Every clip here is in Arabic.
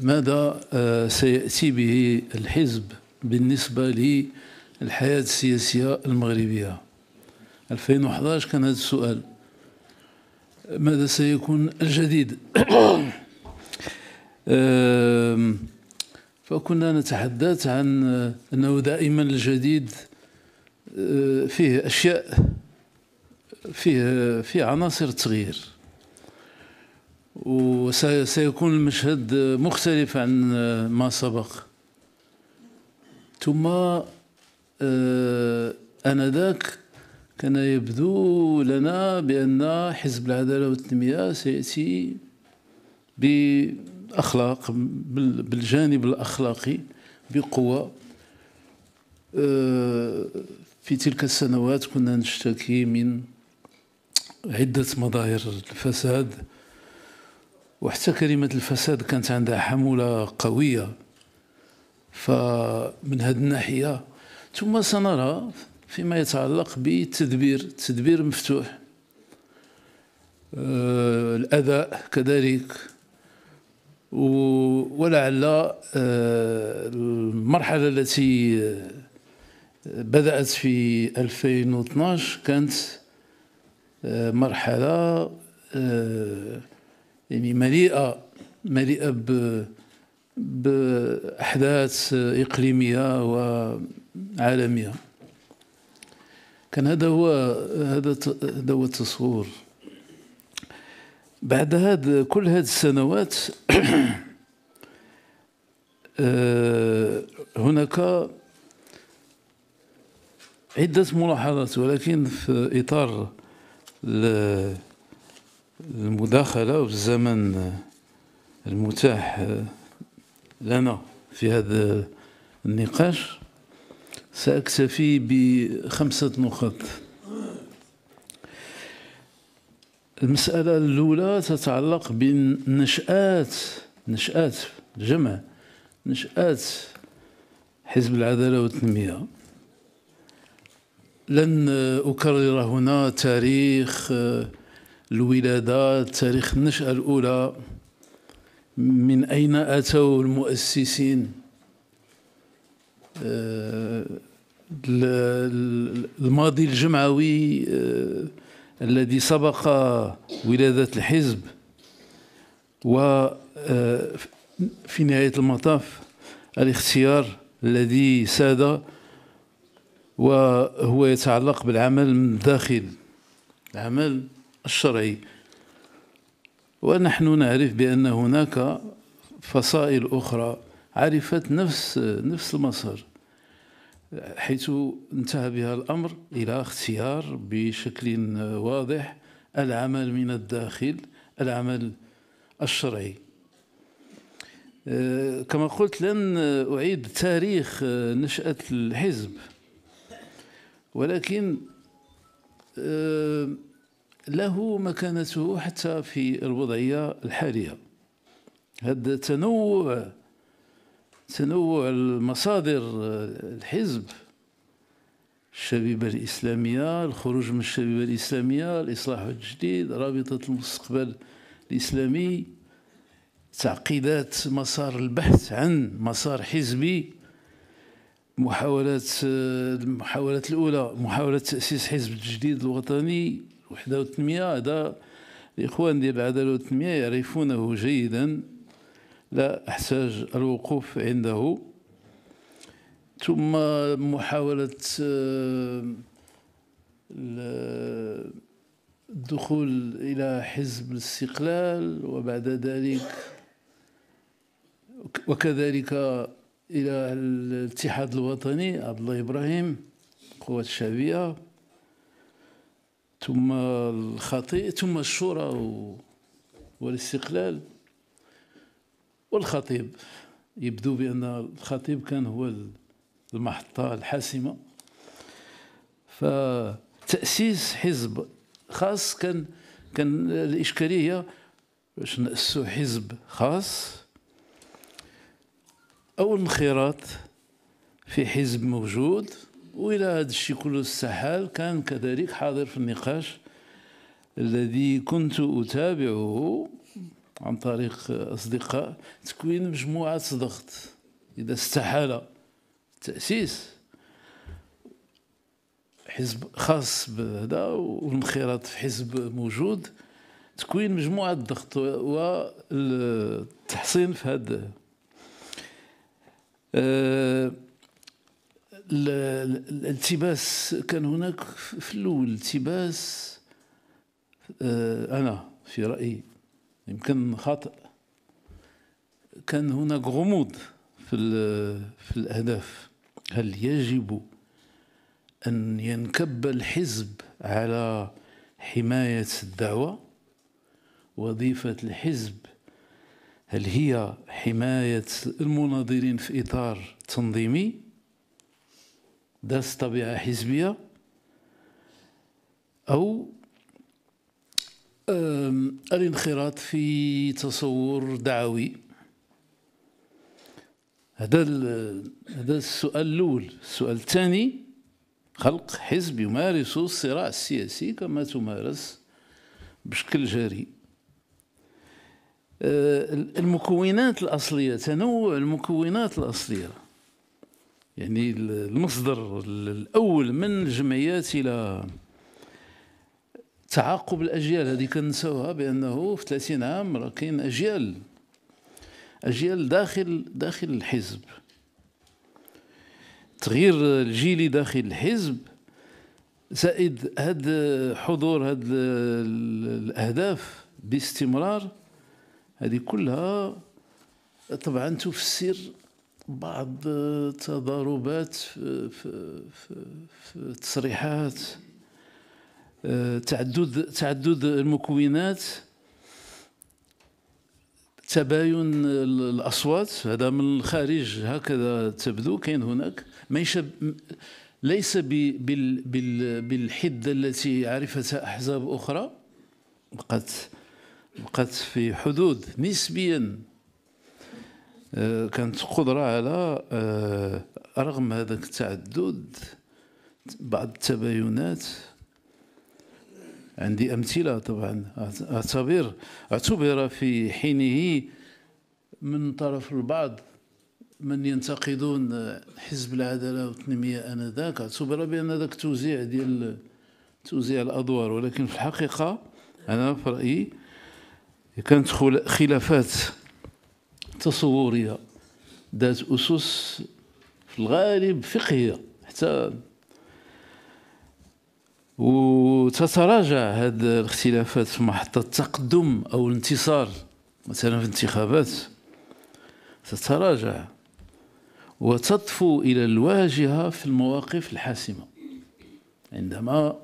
ماذا آه، سيأتي به الحزب بالنسبة للحياة السياسية المغربية 2011 كان هذا السؤال ماذا سيكون الجديد فكنا نتحدث عن أنه دائما الجديد آه، فيه أشياء فيه فيه عناصر تغيير وسيكون المشهد مختلف عن ما سبق ثم آه، آنذاك كان يبدو لنا بأن حزب العدالة والتنمية سيأتي بأخلاق بالجانب الأخلاقي بقوة آه، في تلك السنوات كنا نشتكي من عدة مظاهر الفساد وحتى كلمة الفساد كانت عندها حمولة قوية فمن هذه الناحية ثم سنرى فيما يتعلق بالتدبير التدبير مفتوح آه الأداء كذلك ولعل آه المرحلة التي آه، بدأت في 2012 كانت آه مرحلة آه، يعني مليئه مليئه ب باحداث اقليميه وعالميه كان هذا هو هذا هذا هو التصور بعد هذا كل هذه السنوات آه، هناك عدة ملاحظات ولكن في إطار المداخلة والزمن المتاح لنا في هذا النقاش سأكتفي بخمسة نقاط المسألة الأولى تتعلق بنشآت نشآت الجمع نشآت حزب العدالة والتنمية لن أكرر هنا تاريخ الولادات تاريخ النشأة الأولى من أين أتوا المؤسسين آه، الماضي الجمعوي آه، الذي سبق ولادة الحزب وفي آه، نهاية المطاف الاختيار الذي ساد وهو يتعلق بالعمل من الداخل العمل الشرعي ونحن نعرف بأن هناك فصائل أخرى عرفت نفس نفس المسار حيث انتهى بها الأمر إلى اختيار بشكل واضح العمل من الداخل العمل الشرعي آه، كما قلت لن أعيد تاريخ آه، نشأة الحزب ولكن آه، له مكانته حتى في الوضعية الحالية هذا تنوع تنوع المصادر الحزب الشبيبة الإسلامية الخروج من الشبيبة الإسلامية الإصلاح الجديد رابطة المستقبل الإسلامي تعقيدات مسار البحث عن مسار حزبي محاولات المحاولات الأولى محاولة تأسيس حزب الجديد الوطني وحدة وتنمية هذا الإخوان ديال العدالة والتنمية يعرفونه جيدا لا أحتاج الوقوف عنده ثم محاولة آه، الدخول إلى حزب الاستقلال وبعد ذلك وكذلك إلى الاتحاد الوطني عبد الله إبراهيم القوات الشعبية ثم الخطيئة ثم الشورى والاستقلال والخطيب يبدو بأن الخطيب كان هو المحطة الحاسمة فتأسيس حزب خاص كان كان الإشكالية باش نأسسوا حزب خاص أو انخراط في حزب موجود والى هذا الشيء كله استحال كان كذلك حاضر في النقاش الذي كنت اتابعه عن طريق اصدقاء تكوين مجموعه ضغط اذا استحال تاسيس حزب خاص بهذا والانخراط في حزب موجود تكوين مجموعه الضغط والتحصين في هذا أه الالتباس كان هناك في الاول التباس آه، انا في رايي يمكن خاطئ كان هناك غموض في في الاهداف هل يجب ان ينكب الحزب على حمايه الدعوه وظيفه الحزب هل هي حمايه المناظرين في اطار تنظيمي داس طبيعة حزبية أو الانخراط في تصور دعوي هذا هذا السؤال الأول السؤال الثاني خلق حزب يمارس الصراع السياسي كما تمارس بشكل جاري آه، المكونات الأصلية تنوع المكونات الأصلية يعني المصدر الاول من الجمعيات الى تعاقب الاجيال هذه كنساوها بانه في 30 عام راه كاين اجيال اجيال داخل داخل الحزب تغيير الجيلي داخل الحزب زائد هاد حضور هاد الاهداف باستمرار هذه كلها طبعا تفسر بعض التضاربات في, في, في التصريحات آه، تعدد تعدد المكونات تباين الاصوات هذا من الخارج هكذا تبدو كاين هناك ما يشب ليس بالحده التي عرفتها احزاب اخرى بقت بقت في حدود نسبيا آه، كانت قدرة على آه، رغم هذاك التعدد بعض التباينات عندي أمثلة طبعا اعتبر اعتبر في حينه من طرف البعض من ينتقدون حزب العدالة والتنمية آنذاك اعتبر بأن ذاك توزيع ديال توزيع الأدوار ولكن في الحقيقة أنا في رأيي كانت خلافات تصوريه ذات اسس في الغالب فقهيه حتى وتتراجع هذه الاختلافات في محطة التقدم أو الانتصار مثلا في الانتخابات تتراجع وتطفو إلى الواجهة في المواقف الحاسمة عندما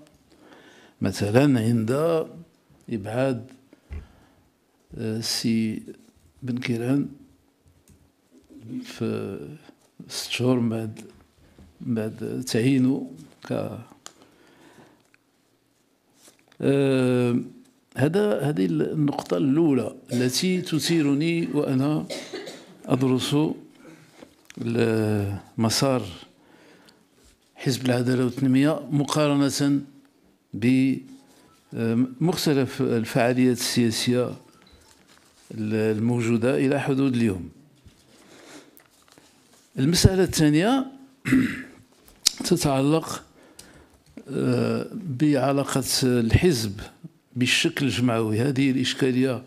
مثلا عند إبعاد آه، سي بن كيران في ست شهور من بعد من بعد تعيينو ك آه، هذا هذه النقطة الأولى التي تثيرني وأنا أدرس مسار حزب العدالة والتنمية مقارنة بمختلف آه، الفعاليات السياسية الموجودة إلى حدود اليوم المسألة الثانية تتعلق آه، بعلاقة الحزب بالشكل الجمعوي هذه الإشكالية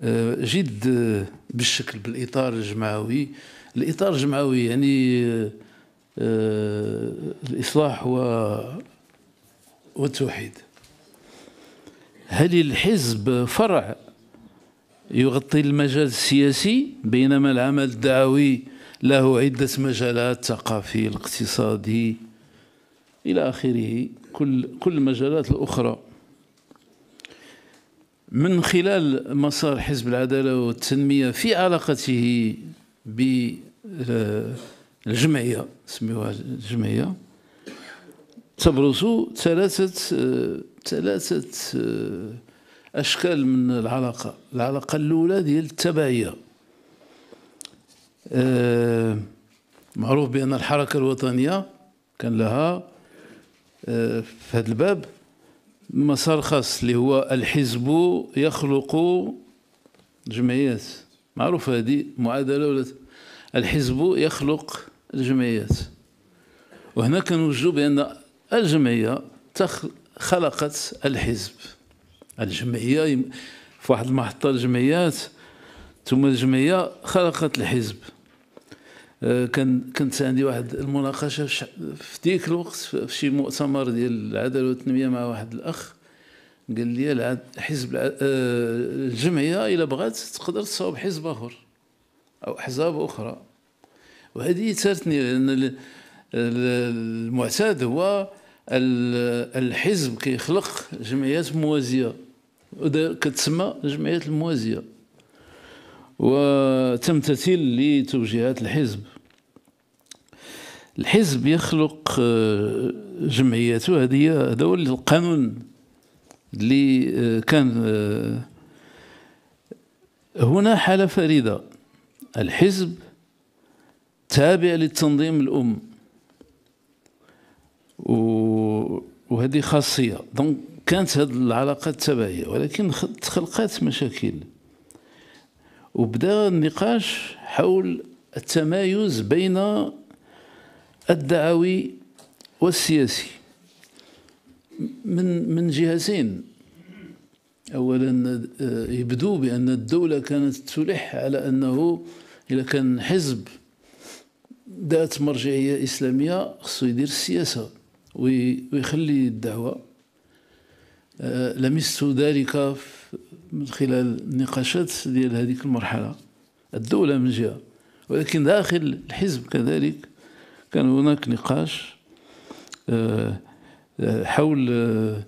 آه، جد آه، بالشكل بالإطار الجمعوي الإطار الجمعوي يعني الإصلاح والتوحيد هل الحزب فرع يغطي المجال السياسي بينما العمل الدعوي له عدة مجالات ثقافي الاقتصادي إلى آخره كل كل المجالات الأخرى من خلال مسار حزب العدالة والتنمية في علاقته بالجمعية آه، سميوها الجمعية تبرز ثلاثة آه، ثلاثة آه، أشكال من العلاقة العلاقة الأولى ديال التبعية آه، معروف بأن الحركة الوطنية كان لها آه، في هذا الباب مسار خاص اللي هو الحزب يخلق جمعيات معروف هذه معادلة ولا الحزب يخلق الجمعيات وهنا كنوجدوا بأن الجمعية خلقت الحزب الجمعية في واحد المحطة الجمعيات ثم الجمعية خلقت الحزب كان كنت عندي واحد المناقشه في ديك الوقت في شي مؤتمر ديال العداله والتنميه مع واحد الاخ قال لي حزب آه، الجمعيه الا بغات تقدر تصاوب حزب اخر او احزاب اخرى وهذه ثارتني لان المعتاد هو الحزب كيخلق جمعيات موازيه كتسمى الجمعيات الموازيه وتمتثل لتوجيهات الحزب الحزب يخلق آه، جمعياته هذه هذا هو القانون اللي آه، كان آه، هنا حالة فريدة الحزب تابع للتنظيم الأم وهذه خاصية دونك كانت هذه العلاقة التبعية ولكن تخلقت مشاكل وبدا النقاش حول التمايز بين الدعوي والسياسي من من جهتين اولا آه، يبدو بان الدوله كانت تلح على انه اذا كان حزب ذات مرجعيه اسلاميه خصو يدير السياسه ويخلي الدعوه آه، لمست ذلك من خلال النقاشات ديال هذيك المرحلة الدولة من جهة ولكن داخل الحزب كذلك كان هناك نقاش آه، آه، حول آه،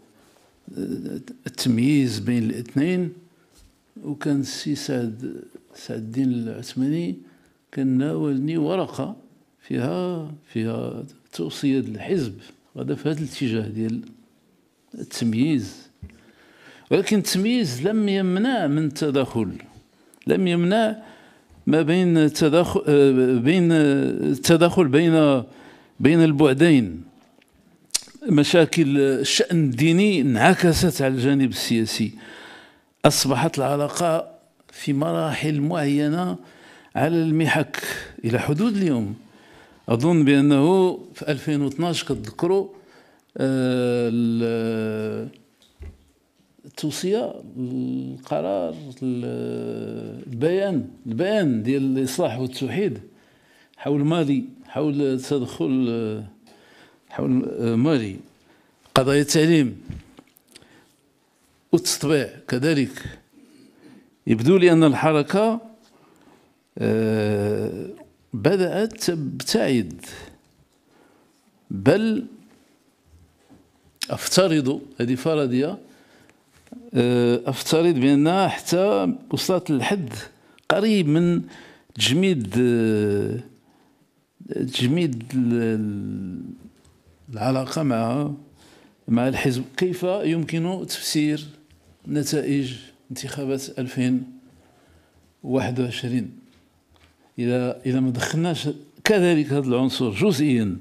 التمييز بين الاثنين وكان السي سعد سعد الدين العثماني كان ناولني ورقة فيها فيها توصية الحزب غدا في هذا الاتجاه ديال التمييز ولكن التمييز لم يمنع من التدخل لم يمنع ما بين التدخل بين التدخل بين بين البعدين مشاكل الشأن الديني انعكست على الجانب السياسي أصبحت العلاقة في مراحل معينة على المحك إلى حدود اليوم أظن بأنه في 2012 كتذكروا آه التوصيه القرار البيان البيان ديال الاصلاح والتوحيد حول مالي حول تدخل حول آه، مالي قضايا التعليم والتطبيع كذلك يبدو لي ان الحركه آه، بدات تبتعد بل افترض هذه فرضيه آه، افترض بانها حتى وصلت للحد قريب من تجميد تجميد آه، العلاقه مع مع الحزب كيف يمكن تفسير نتائج انتخابات 2021 اذا اذا ما دخلناش كذلك هذا العنصر جزئيا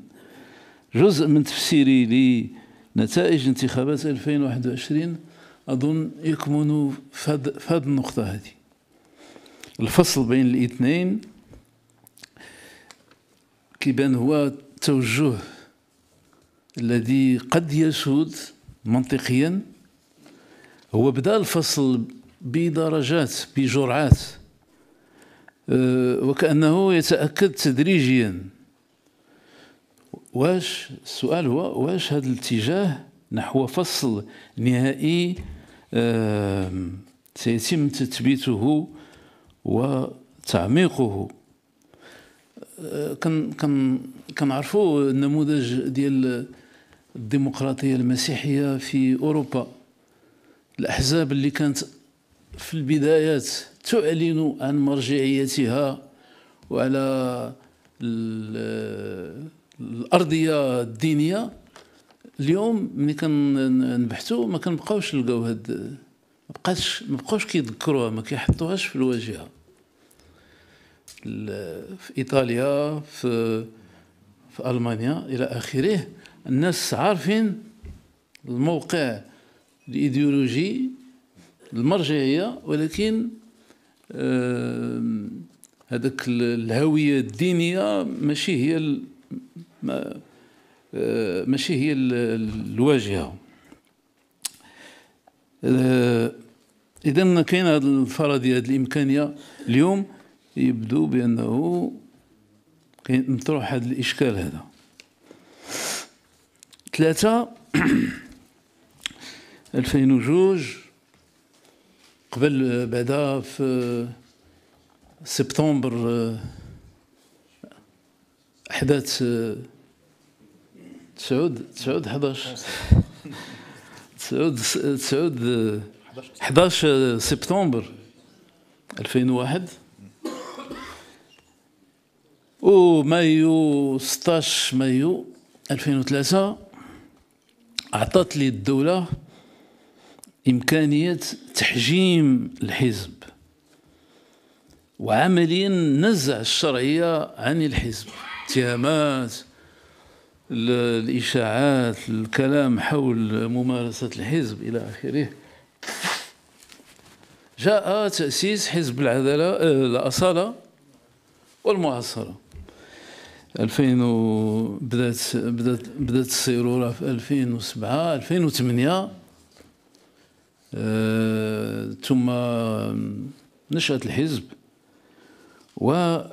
جزء من تفسيري لنتائج انتخابات 2021 أظن يكمن فد, فد النقطة هذه الفصل بين الاثنين كيبان هو التوجه الذي قد يسود منطقيا هو بدا الفصل بدرجات بجرعات أه، وكانه يتاكد تدريجيا واش السؤال هو واش هذا الاتجاه نحو فصل نهائي سيتم تثبيته وتعميقه آه، كان كان كنعرفوا النموذج ديال الديمقراطيه المسيحيه في اوروبا الاحزاب اللي كانت في البدايات تعلن عن مرجعيتها وعلى آه، الارضيه الدينيه اليوم ملي كنبحثوا ما كنبقاوش نلقاو هاد ما بقاش ما بقاوش كيذكروها ما كيحطوهاش في الواجهه في ايطاليا في في المانيا الى اخره الناس عارفين الموقع الايديولوجي المرجعيه ولكن هذاك الهويه الدينيه ماشي هي ما آه، ماشي هي الواجهه آه، اذا كاين هذه الفرضيه هذه الامكانيه اليوم يبدو بانه كاين مطروح هذا الاشكال هذا ثلاثة 2002 قبل بعدا في سبتمبر آه، احداث تسعود تسعود 11 تسعود تسعود 11 سبتمبر 2001 ومايو 16 مايو 2003 أعطت لي الدولة إمكانية تحجيم الحزب وعمليا نزع الشرعية عن الحزب اتهامات الإشاعات الكلام حول ممارسة الحزب إلى آخره جاء تأسيس حزب العدالة الأصالة والمعاصرة 2000 بدات بدات بدات الصيروره في 2007 2008 أه... ثم نشات الحزب و آه،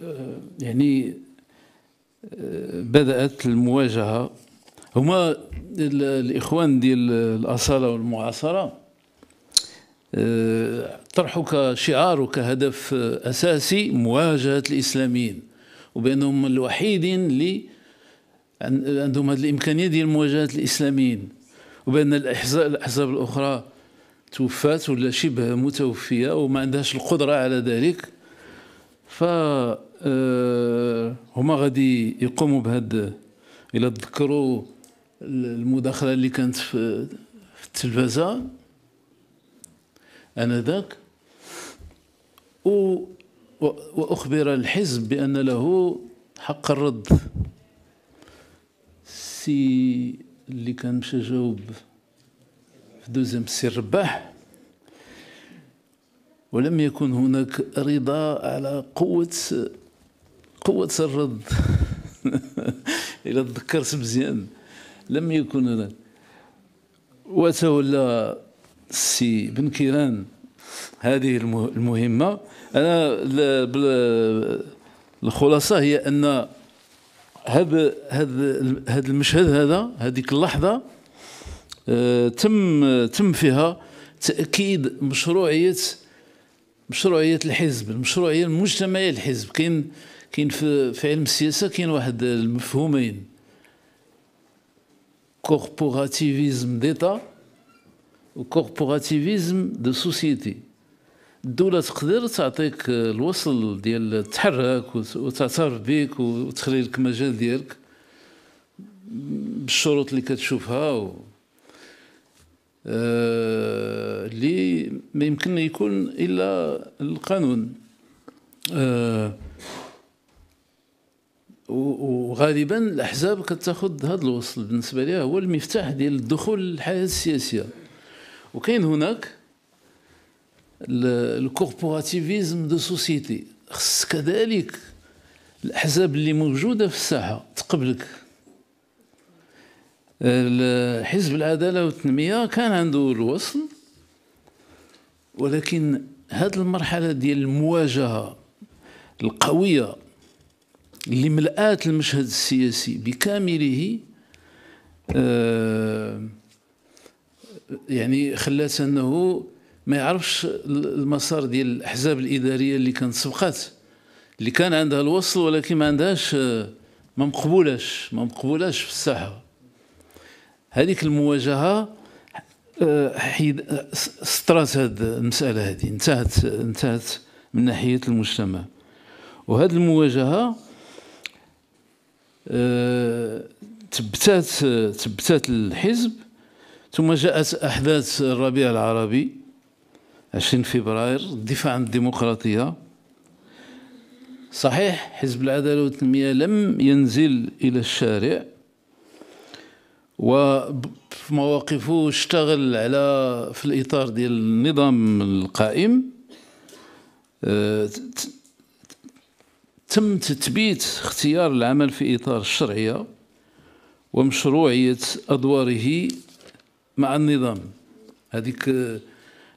آه، يعني بدات المواجهه هما الاخوان ديال الاصاله والمعاصره آه، طرحوا كشعار وكهدف اساسي مواجهه الاسلاميين وبانهم الوحيدين اللي عندهم هذه الامكانيه ديال مواجهه الاسلاميين وبان الاحزاب الاخرى توفات ولا شبه متوفيه وما عندهاش القدره على ذلك ف آه، هما غادي يقوموا بهذا الا تذكروا المداخله اللي كانت في التلفازه انذاك واخبر الحزب بان له حق الرد سي اللي كان مشى جاوب في دوزيام سي الرباح ولم يكن هناك رضا على قوه قوة الرد إلى تذكرت مزيان لم يكن رد وتولى السي بن كيران هذه المهمة أنا الخلاصة هي أن هذا هذا المشهد هذا هذيك اللحظة آه، تم تم فيها تأكيد مشروعية مشروعيه الحزب المشروعيه المجتمعيه للحزب كاين كاين في, في علم السياسه كاين واحد المفهومين كوربوراتيفيزم ديتا وكوربوراتيفيزم دو سوسيتي الدولة تقدر تعطيك الوصل ديال التحرك وتعترف بك وتخلي لك مجال ديالك بالشروط اللي كتشوفها و... آه، اللي ما يمكن يكون الا القانون آه، وغالبا الاحزاب كتاخذ هذا الوصل بالنسبه ليها هو المفتاح ديال الدخول للحياه السياسيه وكاين هناك الكوربوراتيفيزم دو سوسيتي خص كذلك الاحزاب اللي موجوده في الساحه تقبلك حزب العداله والتنميه كان عنده الوصل ولكن هذه المرحله ديال المواجهه القويه اللي ملات المشهد السياسي بكامله آه، يعني خلات انه ما يعرفش المسار ديال الاحزاب الاداريه اللي كانت سبقات اللي كان عندها الوصل ولكن ما عندهاش آه، ما مقبولاش ما مقبولاش في الساحه هذيك المواجهه آه، حيد آه، سطرات هذه المساله هذه انتهت انتهت من ناحيه المجتمع وهذه المواجهه آه، تبتات تبتات الحزب ثم جاءت احداث الربيع العربي 20 فبراير الدفاع عن الديمقراطيه صحيح حزب العداله والتنميه لم ينزل الى الشارع وفي مواقفه اشتغل على في الاطار ديال النظام القائم آه، تم تثبيت اختيار العمل في اطار الشرعيه ومشروعيه ادواره مع النظام هذيك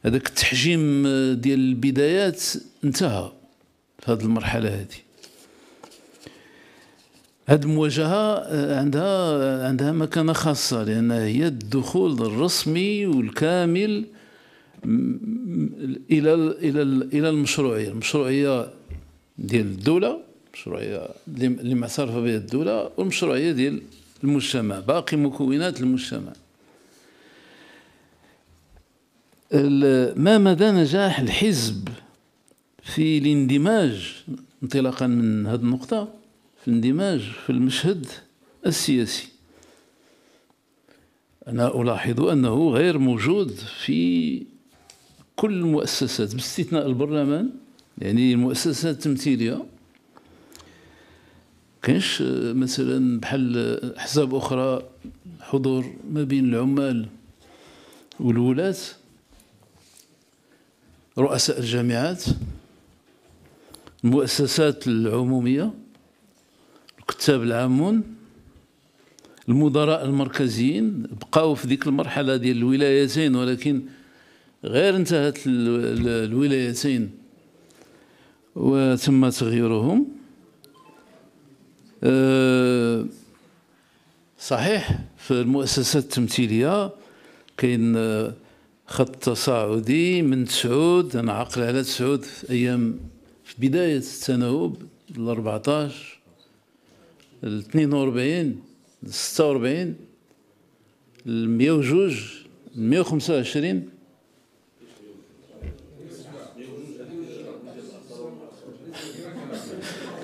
هذاك التحجيم ديال البدايات انتهى في هذه المرحله هذه هذه المواجهة آه، عندها آه، عندها مكانة خاصة لأنها هي الدخول الرسمي والكامل إلى إلى إلى المشروعية، المشروعية ديال الدولة، المشروعية اللي معترفة بها الدولة والمشروعية ديال المجتمع، باقي مكونات المجتمع. ما مدى نجاح الحزب في الاندماج انطلاقا من هذه النقطة؟ في الاندماج في المشهد السياسي أنا ألاحظ أنه غير موجود في كل المؤسسات باستثناء البرلمان يعني المؤسسات التمثيلية كاينش مثلا بحال أحزاب أخرى حضور ما بين العمال والولاة رؤساء الجامعات المؤسسات العمومية الكتاب العامون المدراء المركزيين بقاو في ديك المرحله ديال الولايتين ولكن غير انتهت الولايتين وتم تغييرهم آه، صحيح في المؤسسات التمثيليه كاين خط تصاعدي من تسعود انا عاقل على تسعود في ايام في بدايه التناوب ال 14 ال 42 ال 46 ال 102 ال 125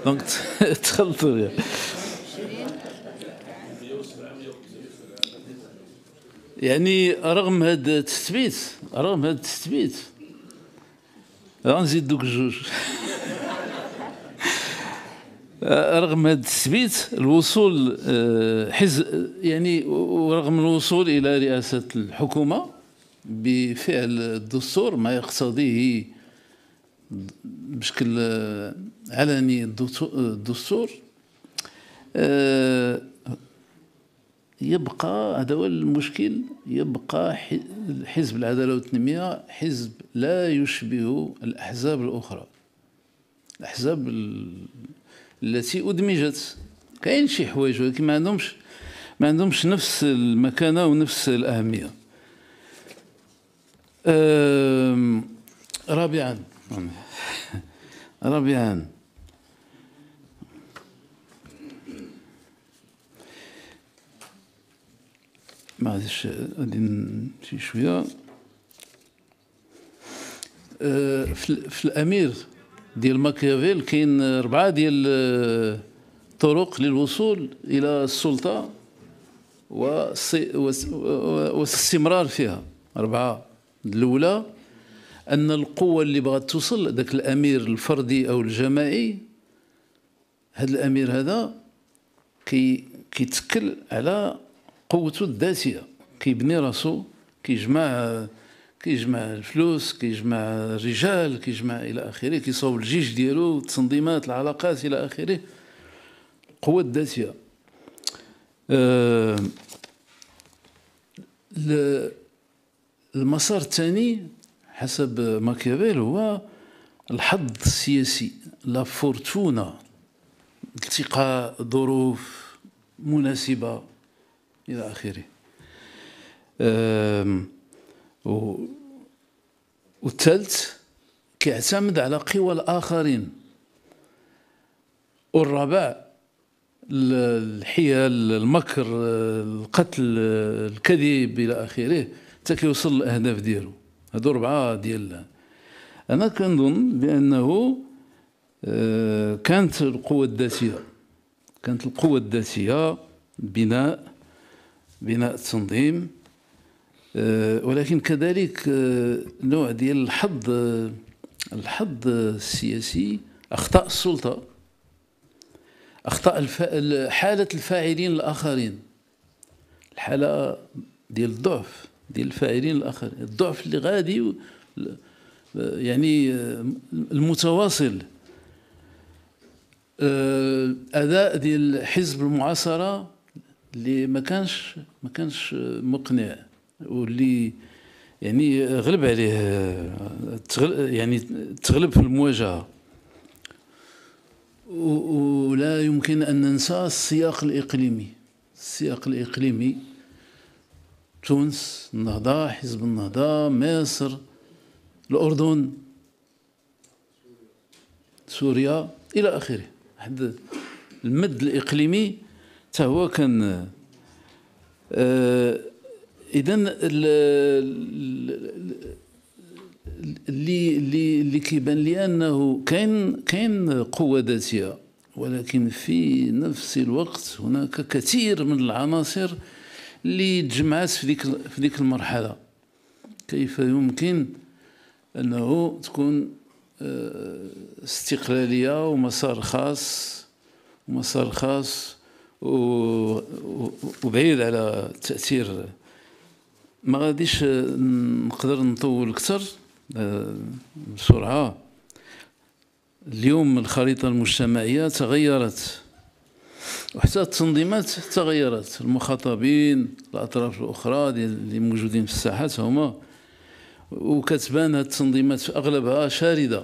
دونك تخلطوا يا يعني رغم هذا التثبيت رغم هذا التثبيت غنزيد دوك جوج آه، رغم هذا التثبيت الوصول آه، حزب يعني ورغم الوصول الى رئاسه الحكومه بفعل الدستور ما يقتضيه بشكل علني الدستور آه، يبقى هذا هو المشكل يبقى حزب العداله والتنميه حزب لا يشبه الاحزاب الاخرى الاحزاب التي ادمجت كاين شي حوايج ولكن ما عندهمش ما عندهمش نفس المكانه ونفس الاهميه رابعا رابعا ما عادش غادي نمشي شويه أه، في الامير ديال ماكيافيل كاين أربعة ديال الطرق آه، للوصول إلى السلطة والاستمرار فيها أربعة الأولى أن القوة اللي بغات توصل ذاك الأمير الفردي أو الجماعي هذا الأمير هذا كي كيتكل على قوته الذاتية كيبني راسو كيجمع آه، كيجمع الفلوس كيجمع الرجال كيجمع الى اخره كيصاوب الجيش ديالو التنظيمات العلاقات الى اخره القوة الذاتية آه، المسار الثاني حسب ماكيافيل هو الحظ السياسي لا فورتونا التقاء ظروف مناسبة إلى آخره أه و... والثالث كيعتمد على قوى الآخرين والرابع الحيل المكر القتل الكذب إلى آخره حتى كيوصل للأهداف ديالو هادو ربعة ديال أنا كنظن بأنه آه، كانت القوة الذاتية كانت القوة الذاتية بناء بناء التنظيم آه، ولكن كذلك آه، نوع ديال الحظ آه، الحظ السياسي اخطاء السلطه اخطاء الف... حاله الفاعلين الاخرين الحاله ديال الضعف ديال الفاعلين الاخرين الضعف اللي غادي يعني المتواصل اداء ديال حزب المعاصره اللي ما كانش ما كانش مقنع واللي يعني غلب عليه يعني تغلب في المواجهه ولا يمكن ان ننسى السياق الاقليمي السياق الاقليمي تونس النهضه حزب النهضه مصر الاردن سوريا الى اخره حد المد الاقليمي حتى هو كان آه اذا اللي اللي اللي كيبان لي انه كاين كاين قوه ذاتيه ولكن في نفس الوقت هناك كثير من العناصر اللي تجمعات في ديك في ديك المرحله كيف يمكن انه تكون آه، استقلاليه ومسار خاص ومسار خاص وبعيد على تاثير ما غاديش آه، نقدر نطول اكثر آه، بسرعه اليوم الخريطه المجتمعيه تغيرت وحتى التنظيمات تغيرت المخاطبين الاطراف الاخرى اللي موجودين في الساحات هما وكتبان هاد التنظيمات في اغلبها شارده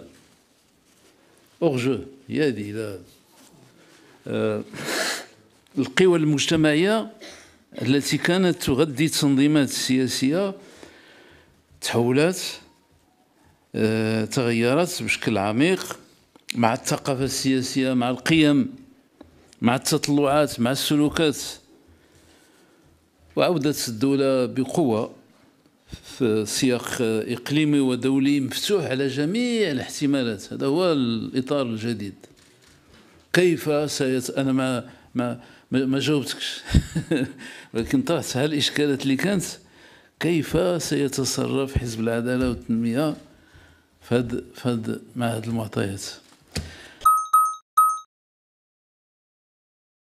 اورجو هي هذه القوى المجتمعيه التي كانت تغذي التنظيمات السياسية تحولت آه، تغيرت بشكل عميق مع الثقافة السياسية مع القيم مع التطلعات مع السلوكات وعودت الدولة بقوة في سياق إقليمي ودولي مفتوح على جميع الاحتمالات هذا هو الإطار الجديد كيف سيت أنا ما ما ما جاوبتكش ولكن طرحت الاشكالات اللي كانت كيف سيتصرف حزب العدالة والتنمية فهاد فهاد مع هذه المعطيات